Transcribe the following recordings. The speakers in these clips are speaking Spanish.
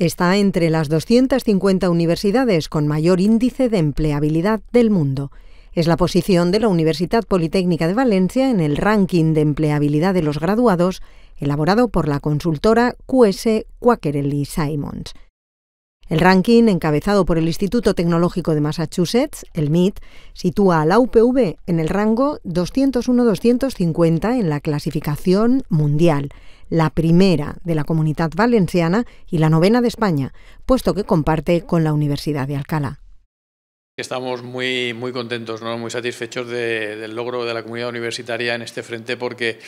Está entre las 250 universidades con mayor índice de empleabilidad del mundo. Es la posición de la Universidad Politécnica de Valencia en el ranking de empleabilidad de los graduados elaborado por la consultora QS Quakerly Simons. El ranking, encabezado por el Instituto Tecnológico de Massachusetts, el MIT, sitúa a la UPV en el rango 201-250 en la clasificación mundial, la primera de la comunidad valenciana y la novena de España, puesto que comparte con la Universidad de Alcalá. Estamos muy, muy contentos, ¿no? muy satisfechos del logro de la comunidad universitaria en este frente porque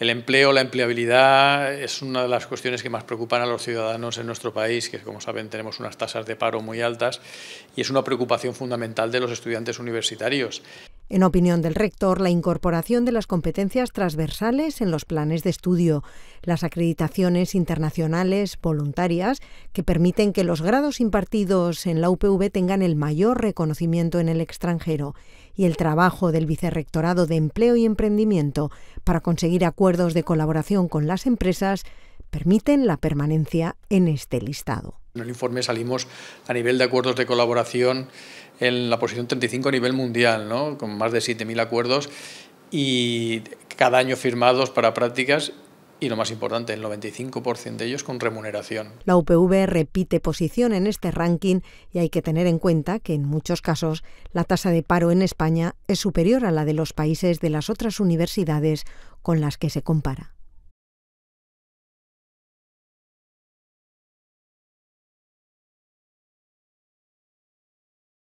el empleo, la empleabilidad es una de las cuestiones que más preocupan a los ciudadanos en nuestro país, que como saben tenemos unas tasas de paro muy altas y es una preocupación fundamental de los estudiantes universitarios. En opinión del rector, la incorporación de las competencias transversales en los planes de estudio, las acreditaciones internacionales voluntarias que permiten que los grados impartidos en la UPV tengan el mayor reconocimiento en el extranjero y el trabajo del Vicerrectorado de Empleo y Emprendimiento para conseguir acuerdos de colaboración con las empresas permiten la permanencia en este listado. En el informe salimos a nivel de acuerdos de colaboración en la posición 35 a nivel mundial, con más de 7.000 acuerdos y cada año firmados para prácticas y lo más importante, el 95% de ellos con remuneración. La UPV repite posición en este ranking y hay que tener en cuenta que en muchos casos la tasa de paro en España es superior a la de los países de las otras universidades con las que se compara.